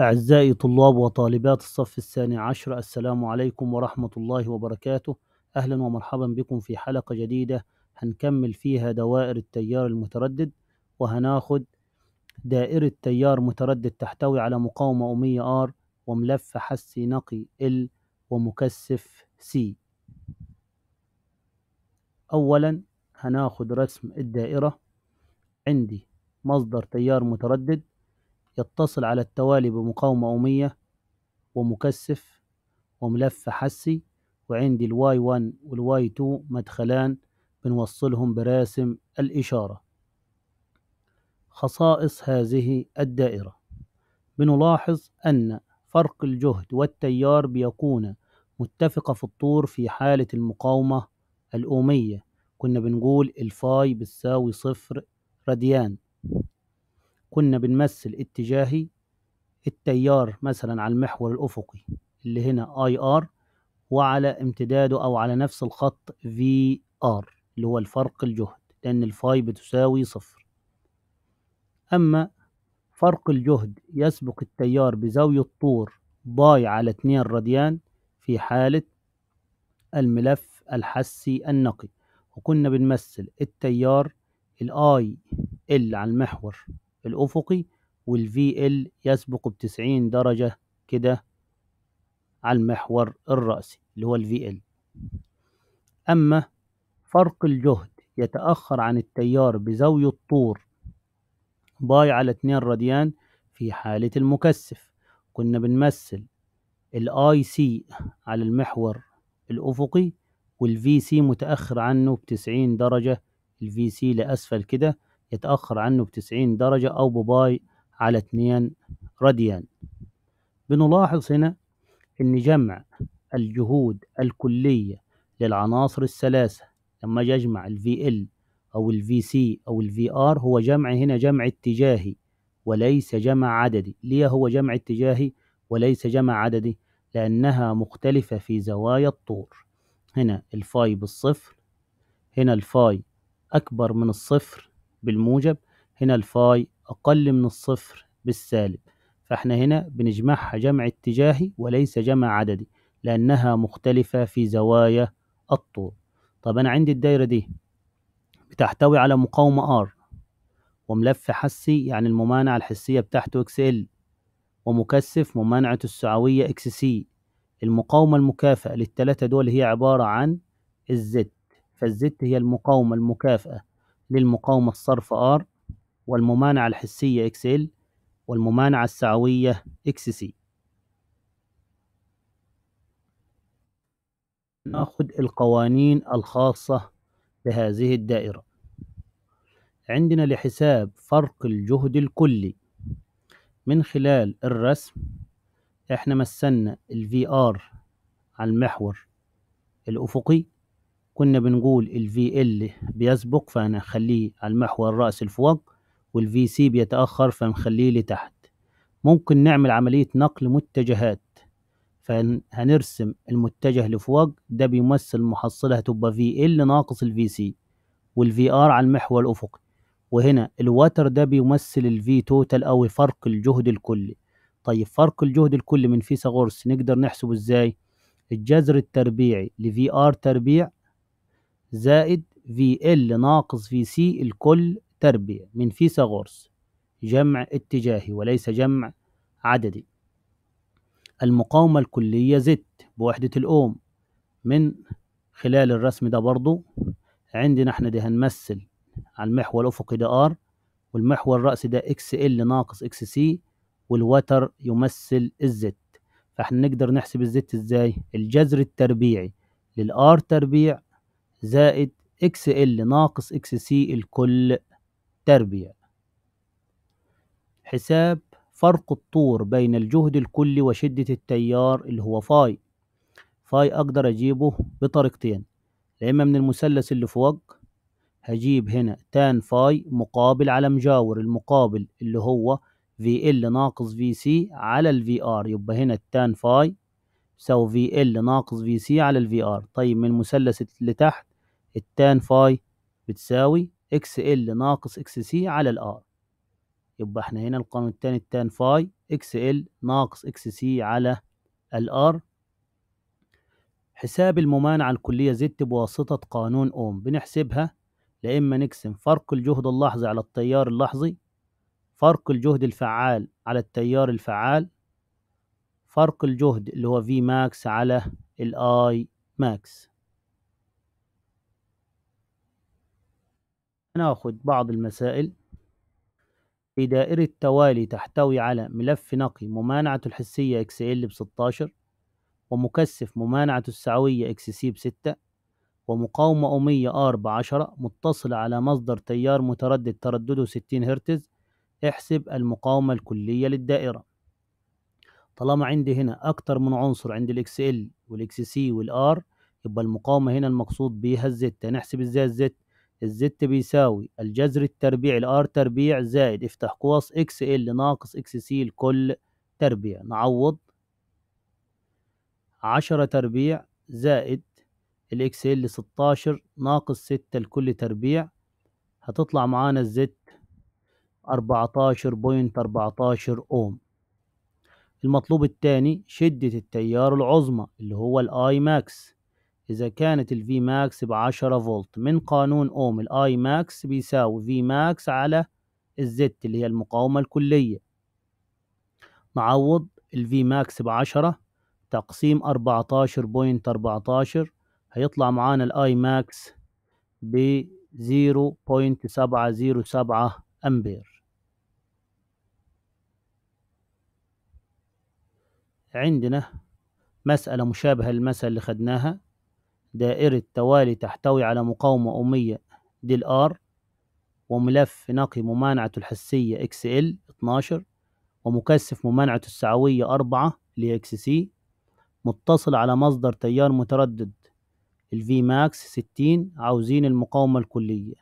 أعزائي طلاب وطالبات الصف الثاني عشر السلام عليكم ورحمة الله وبركاته أهلا ومرحبا بكم في حلقة جديدة هنكمل فيها دوائر التيار المتردد وهناخد دائرة تيار متردد تحتوي على مقاومة أمية R وملف حسي نقي L ومكثف C أولا هناخد رسم الدائرة عندي مصدر تيار متردد يتصل على التوالي بمقاومة أمية ومكثف وملف حسي وعندي الواي 1 والواي 2 مدخلان بنوصلهم براسم الإشارة خصائص هذه الدائرة بنلاحظ أن فرق الجهد والتيار بيكون متفقة في الطور في حالة المقاومة الأومية كنا بنقول الفاي بتساوي صفر راديان كنا بنمثل اتجاهي التيار مثلا على المحور الأفقي اللي هنا اي ار وعلى امتداده أو على نفس الخط في ار اللي هو الفرق الجهد لأن الفاي بتساوي صفر أما فرق الجهد يسبق التيار بزاوية طور باي على 2 راديان في حالة الملف الحسي النقي وكنا بنمثل التيار الاي ال على المحور الأفقي والفي ال يسبق بتسعين درجة كده على المحور الرأسي اللي هو الفي ال أما فرق الجهد يتأخر عن التيار بزاوية طور باي على 2 راديان في حالة المكثف كنا بنمثل الاي سي على المحور الأفقي والفي سي متأخر عنه بتسعين درجة الفي سي لأسفل كده يتأخر عنه بتسعين درجة أو بباي على اتنين راديان بنلاحظ هنا إن جمع الجهود الكلية للعناصر الثلاثة لما أجي أجمع ال VL أو ال VC أو ال VR هو جمع هنا جمع اتجاهي وليس جمع عددي ليه هو جمع اتجاهي وليس جمع عددي لأنها مختلفة في زوايا الطور هنا الفاي بالصفر هنا الفاي أكبر من الصفر بالموجب هنا الفاي أقل من الصفر بالسالب فاحنا هنا بنجمعها جمع اتجاهي وليس جمع عددي لأنها مختلفة في زوايا الطول طب أنا عندي الدايرة دي بتحتوي على مقاومة R وملف حسي يعني الممانعة الحسية بتاعته XL ومكثف ممانعة السعوية XC المقاومة المكافئة للتلاتة دول هي عبارة عن الزد فالزد هي المقاومة المكافئة للمقاومة الصرف R والممانعة الحسية XL والممانعة السعوية XC نأخذ القوانين الخاصة بهذه الدائرة عندنا لحساب فرق الجهد الكلي من خلال الرسم احنا مثلنا ال VR على المحور الأفقي كنا بنقول ال VL بيسبق فأنا على المحور الرأسي لفوق وال VC بيتأخر فنخليه لتحت ممكن نعمل عملية نقل متجهات فهنرسم المتجه لفوق ده بيمثل محصلة هتبقى VL ناقص ال VC وال VR على المحور الأفقي وهنا الوتر ده بيمثل الفي توتال أو فرق الجهد الكلي طيب فرق الجهد الكلي من فيثاغورس نقدر نحسبه ازاي؟ الجذر التربيعي لفي ار تربيع زائد في ال ناقص في سي الكل تربية من فيثاغورس جمع اتجاهي وليس جمع عددي المقاومة الكلية زد بوحدة الأوم من خلال الرسم ده برضو عندنا احنا ده هنمثل على المحور الأفقي ده R والمحور الرأسي ده اكس ال ناقص اكس سي والوتر يمثل الزد فاحنا نقدر نحسب الزد ازاي الجذر التربيعي للآر تربيع زائد اكس ال ناقص اكس سي الكل تربيع حساب فرق الطور بين الجهد الكلي وشدة التيار اللي هو فاي فاي أقدر أجيبه بطريقتين يا إما من المثلث اللي فوق هجيب هنا تان فاي مقابل على مجاور المقابل اللي هو في ال ناقص في سي على الفي ار يبقى هنا التان فاي يساوي في ال ناقص في سي على الفي ار طيب من المثلث اللي تحت التان فاي بتساوي اكس ال ناقص اكس سي على الار يبقى احنا هنا القانون التاني التان فاي اكس ال ناقص اكس سي على الار حساب الممانعة الكلية زد بواسطة قانون أوم بنحسبها لإما نقسم فرق الجهد اللحظي على التيار اللحظي فرق الجهد الفعال على التيار الفعال فرق الجهد اللي هو في ماكس على الاي ماكس هناخد بعض المسائل في دائرة توالي تحتوي على ملف نقي ممانعة الحسية اكس ال بستاشر ومكثف ممانعة السعوية اكس سي بستة ومقاومة أمية ار بعشرة متصلة على مصدر تيار متردد تردده ستين هرتز احسب المقاومة الكلية للدائرة طالما عندي هنا أكتر من عنصر عند الاكس ال والاكس سي والار يبقى المقاومة هنا المقصود بيها الزت نحسب ازاي الزت الزت بيساوي الجذر التربيع الار تربيع زائد افتح قوس اكس ال ناقص اكس سي لكل تربيع نعوض عشرة تربيع زائد الاكس ال ستاشر ناقص ستة لكل تربيع هتطلع معانا الزت أربعتاشر بوينت أربعتاشر أوم المطلوب التاني شدة التيار العظمى اللي هو الآي ماكس إذا كانت الـ Vmax بعشرة فولت من قانون أوم الـ I بيساوي Vmax على Z اللي هي المقاومة الكلية نعوض الـ Vmax بعشرة تقسيم أربعتاشر أربعتاشر هيطلع معانا الـ I بـ 0.707 أمبير عندنا مسألة مشابهة للمسألة اللي خدناها دائرة توالي تحتوي على مقاومة أمية دي الآر وملف نقي ممانعته الحسية XL 12 ومكثف ممانعته السعوية 4 ل XC متصل على مصدر تيار متردد الفي ماكس 60 عاوزين المقاومة الكلية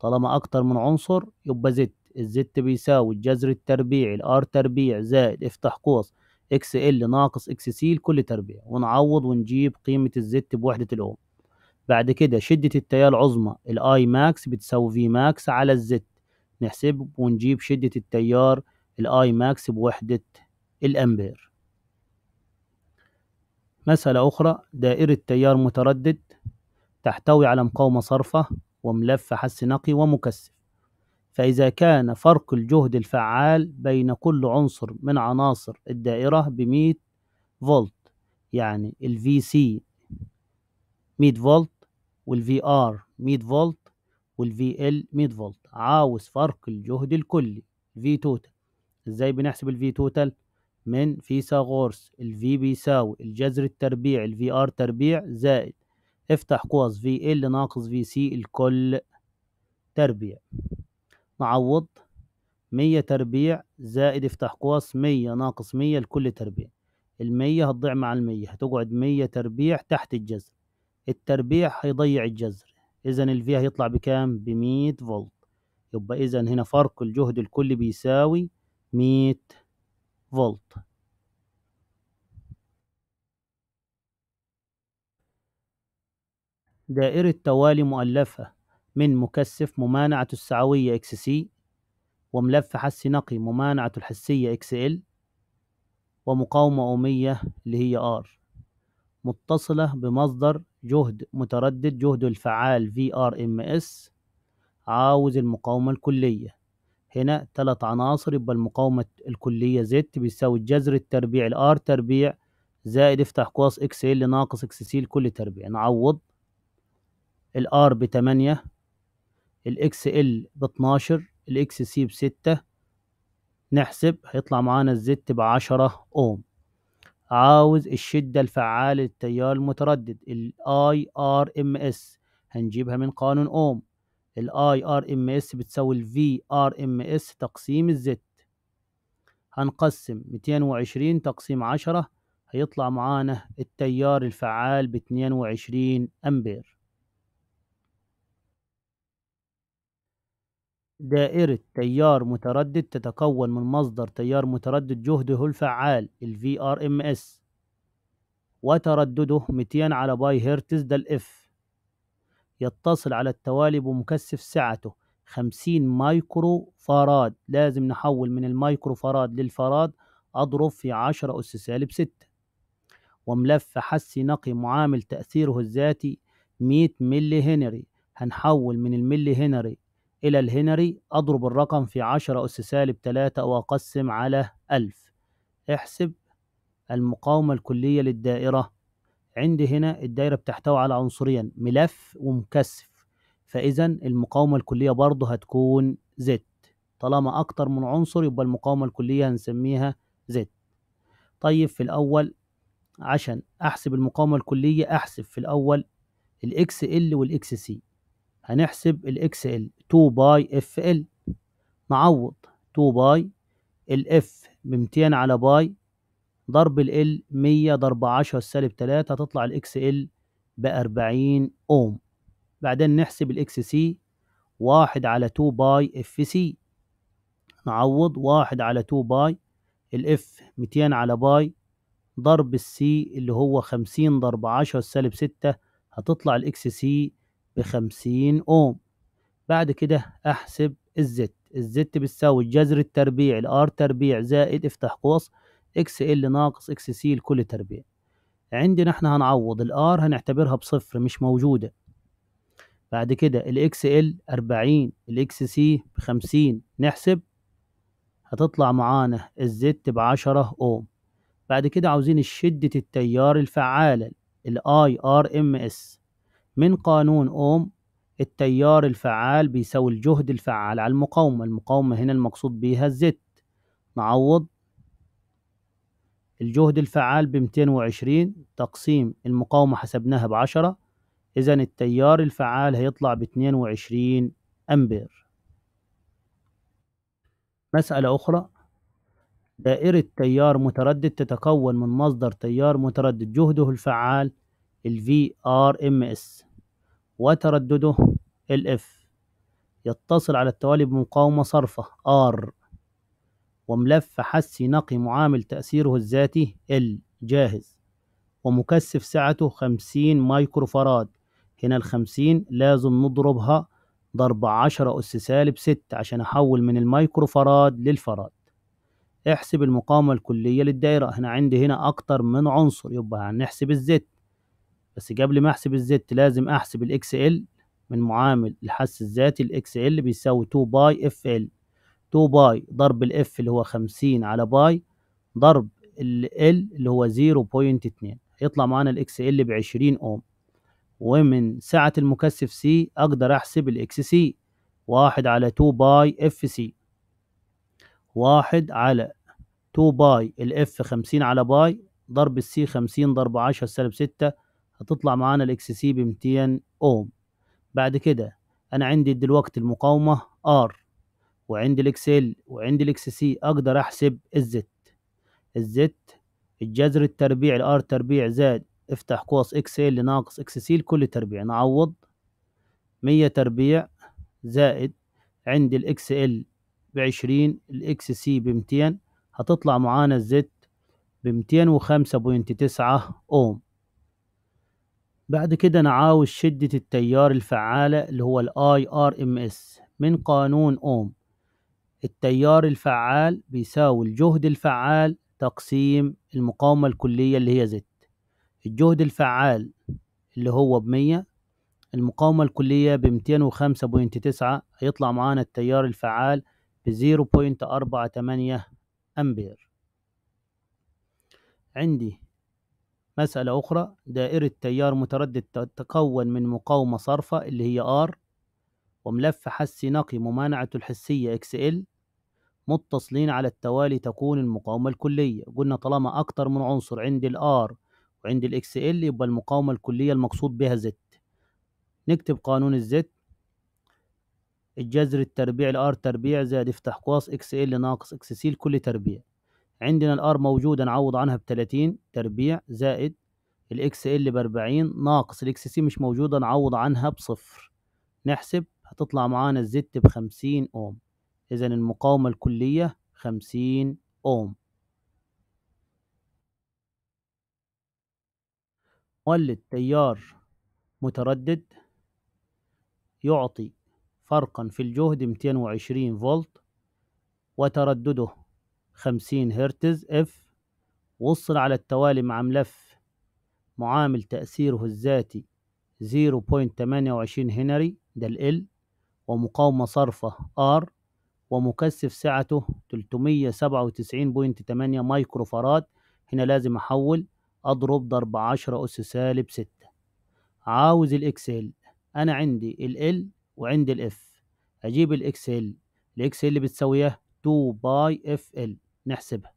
طالما أكتر من عنصر يبقى زد الزد بيساوي الجذر التربيعي الار تربيع زائد افتح قوس اكس ال ناقص اكس سي لكل تربية ونعوض ونجيب قيمة الزت بوحدة الأوم بعد كده شدة التيار العظمى الاي ماكس بتساوي في ماكس على الزت نحسب ونجيب شدة التيار الاي ماكس بوحدة الامبير مسألة أخرى دائرة تيار متردد تحتوي على مقاومة صرفة وملف حس نقي ومكثف فإذا كان فرق الجهد الفعال بين كل عنصر من عناصر الدائرة بمية فولت يعني الفي سي مية فولت والفي ار مية فولت والفي ال مية فولت عاوز فرق الجهد الكلي في توتال ازاي بنحسب الفي توتال من فيثاغورس الفي بيساوي الجذر التربيع الفي ار تربيع زائد افتح قوس في ال ناقص في سي الكل تربيع نعوض مية تربيع زائد افتح قوس مية ناقص مية لكل تربيع المية هتضيع مع المية هتقعد مية تربيع تحت الجذر التربيع هيضيع الجذر إذا الفي هيطلع بكام؟ بمية فولت يبقى إذا هنا فرق الجهد الكلي بيساوي مية فولت دائرة توالي مؤلفة من مكثف ممانعة السعوية اكس سي وملف حسي نقي ممانعة الحسية اكس ال ومقاومة أومية اللي هي ار متصلة بمصدر جهد متردد جهد الفعال في ار ام اس عاوز المقاومة الكلية هنا تلات عناصر يبقى المقاومة الكلية زد بيساوي جذر التربيع الار تربيع زائد افتح قوس اكس ال ناقص اكس سي لكل تربيع نعوض الار بتمانية الاكس ال ب 12 الاكس سي ب 6 نحسب هيطلع معانا الزت ب 10 اوم عاوز الشدة الفعالة للتيار المتردد الاي ار ام اس هنجيبها من قانون اوم الاي ار ام اس بتساوي الفي ار ام اس تقسيم الزت هنقسم 220 تقسيم 10 هيطلع معانا التيار الفعال ب 22 امبير دائرة تيار متردد تتكون من مصدر تيار متردد جهده الفعال ال VRMS وتردده 200 على باي هرتز ده الاف يتصل على التوالي بمكثف سعته 50 مايكرو فاراد لازم نحول من المايكرو فاراد للفاراد أضرب في 10 أس سالب 6 وملف حسي نقي معامل تأثيره الذاتي 100 ملي هنري هنحول من الملي هنري إلى الهنري أضرب الرقم في عشرة أس سالب تلاتة وأقسم على ألف احسب المقاومة الكلية للدائرة عندي هنا الدائرة بتحتوي على عنصرين ملف ومكثف فإذا المقاومة الكلية برضه هتكون زد طالما أكتر من عنصر يبقى المقاومة الكلية هنسميها زد طيب في الأول عشان أحسب المقاومة الكلية أحسب في الأول الإكس ال والإكس سي هنحسب الاكس ال 2 باي اف ال نعوض 2 باي الاف ب 200 على باي ضرب ال 100 ضرب 10 سالب 3 هتطلع الاكس ال ب 40 اوم بعدين نحسب الاكس سي 1 على 2 باي اف سي نعوض 1 على 2 باي الاف 200 على باي ضرب السي اللي هو 50 ضرب 10 سالب 6 هتطلع الاكس سي بخمسين أوم بعد كده أحسب الزت الزت بتساوي الجذر التربيع الار تربيع زائد افتح قوس اكس ال ناقص اكس سي لكل تربيع عندنا احنا هنعوض الار هنعتبرها بصفر مش موجودة بعد كده الاكس ال أربعين الاكس سي بخمسين نحسب هتطلع معانا الزت بعشرة اوم بعد كده عاوزين شدة التيار الفعالة الاي ار ام اس من قانون أوم التيار الفعال بيساوي الجهد الفعال على المقاومة المقاومة هنا المقصود بيها الزت نعوض الجهد الفعال ب 220 تقسيم المقاومة حسبناها بعشرة إذا التيار الفعال هيطلع ب 22 أمبير مسألة أخرى دائرة تيار متردد تتكون من مصدر تيار متردد جهده الفعال الـ VRMS وتردده الإف يتصل على التوالي بمقاومة صرفة R وملف حسي نقي معامل تأثيره الذاتي L جاهز ومكثف سعته خمسين مايكرو فراد هنا الخمسين لازم نضربها ضرب عشرة أس سالب ست عشان أحول من المايكرو فراد للفراد احسب المقاومة الكلية للدائرة هنا عندي هنا أكتر من عنصر يبقى هنحسب الزت بس قبل ما احسب الزد لازم احسب الاكس ال من معامل الحس الذاتي الاكس ال بيساوي 2 باي اف ال 2 باي ضرب الاف اللي هو 50 على باي ضرب ال اللي هو 0.2 يطلع معانا الاكس ال ب 20 اوم ومن سعة المكثف سي اقدر احسب الاكس سي واحد على 2 باي اف سي واحد على 2 باي الاف 50 على باي ضرب السي 50 ضرب 10 سالب 6 هتطلع معانا الاكس سي ب 200 اوم بعد كده انا عندي دلوقتي المقاومه ار وعندي الاكس ال وعندي الاكس سي اقدر احسب الزت الزت الجذر التربيع الار تربيع زائد افتح قوس اكس ال ناقص اكس سي لكل تربيع نعوض 100 تربيع زائد عندي الاكس ال بعشرين الاكس سي بمتين هتطلع معانا الزت ب وخمسة بوينت تسعة اوم بعد كده نعاوز شدة التيار الفعالة اللي هو الـ IRMS من قانون اوم التيار الفعال بيساوي الجهد الفعال تقسيم المقاومة الكلية اللي هي زد الجهد الفعال اللي هو بمية المقاومة الكلية بمتين وخمسة بوينت تسعة هيطلع معانا التيار الفعال بزيرو بوينت أربعة تمانية أمبير عندي مسألة أخرى دائرة تيار متردد تتكون من مقاومة صرفة اللي هي R وملف حسي نقي ممانعته الحسية XL متصلين على التوالي تكون المقاومة الكلية قلنا طالما أكتر من عنصر عند ال R وعند ال XL يبقى المقاومة الكلية المقصود بها Z نكتب قانون Z الجذر التربيع R تربيع زائد افتح قوس XL ناقص XC لكل تربيع عندنا الار موجودة نعوض عنها ب 30 تربيع زائد الاكس ال ب 40 ناقص الاكس سي مش موجودة نعوض عنها بصفر نحسب هتطلع معانا الزت ب 50 اوم اذا المقاومة الكلية 50 اوم مولد تيار متردد يعطي فرقا في الجهد 220 فولت وتردده 50 هرتز اف وصل على التوالي مع ملف معامل تأثيره الذاتي 0.28 هنري ده ال ومقاومة صرفة ار ومكثف سعته 397.8 مايكرو فراد هنا لازم أحول أضرب ضرب 10 أس سالب 6 عاوز الإكسل أنا عندي ال وعندي الاف أجيب الإكسل الإكسل اللي بتساويه 2 باي اف ال نحسبها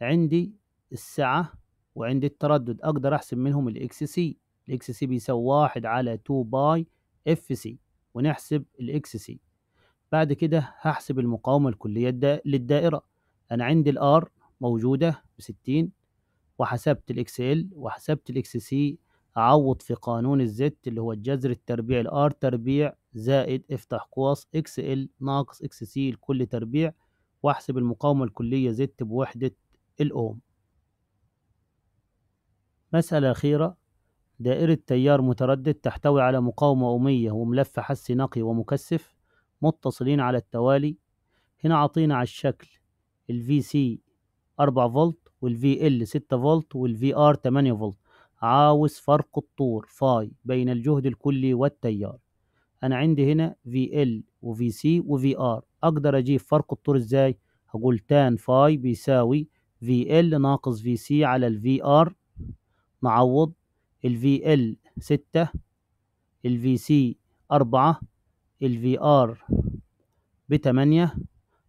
عندي السعة وعندي التردد أقدر أحسب منهم الإكس سي الإكس سي بيساوي واحد على 2 باي إف سي ونحسب الإكس سي بعد كده هحسب المقاومة الكلية للدائرة أنا عندي الآر موجودة بستين وحسبت الإكس إل وحسبت الإكس سي أعوض في قانون الزت اللي هو الجذر التربيع الآر تربيع زائد افتح قوس إكس إل ناقص إكس سي لكل تربيع واحسب المقاومة الكلية زت بوحدة الأوم مسألة أخيرة دائرة تيار متردد تحتوي على مقاومة أومية وملف حسي نقي ومكثف متصلين على التوالي هنا عطينا على الشكل ال VC 4 فولت وال VL 6 فولت وال VR 8 فولت عاوز فرق الطور فاي بين الجهد الكلي والتيار انا عندي هنا VL و VC و VR اقدر اجيب فرق الطول ازاي هقول تان فاي بيساوي في ال ناقص في سي على الفي ار نعوض الفي ال ستة الفي سي أربعة الفي ار بتمانية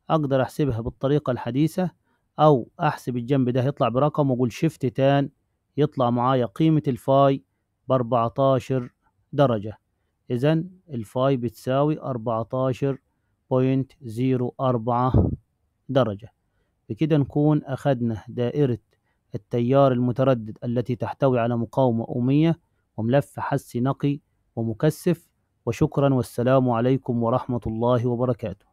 أقدر أحسبها بالطريقة الحديثة أو أحسب الجنب ده يطلع برقم وأقول شيفت تان يطلع معايا قيمة الفاي بأربعتاشر درجة إذا الفاي بتساوي أربعتاشر 0.04 درجة بكده نكون أخدنا دائرة التيار المتردد التي تحتوي على مقاومة أومية وملف حسي نقي ومكثف وشكرا والسلام عليكم ورحمة الله وبركاته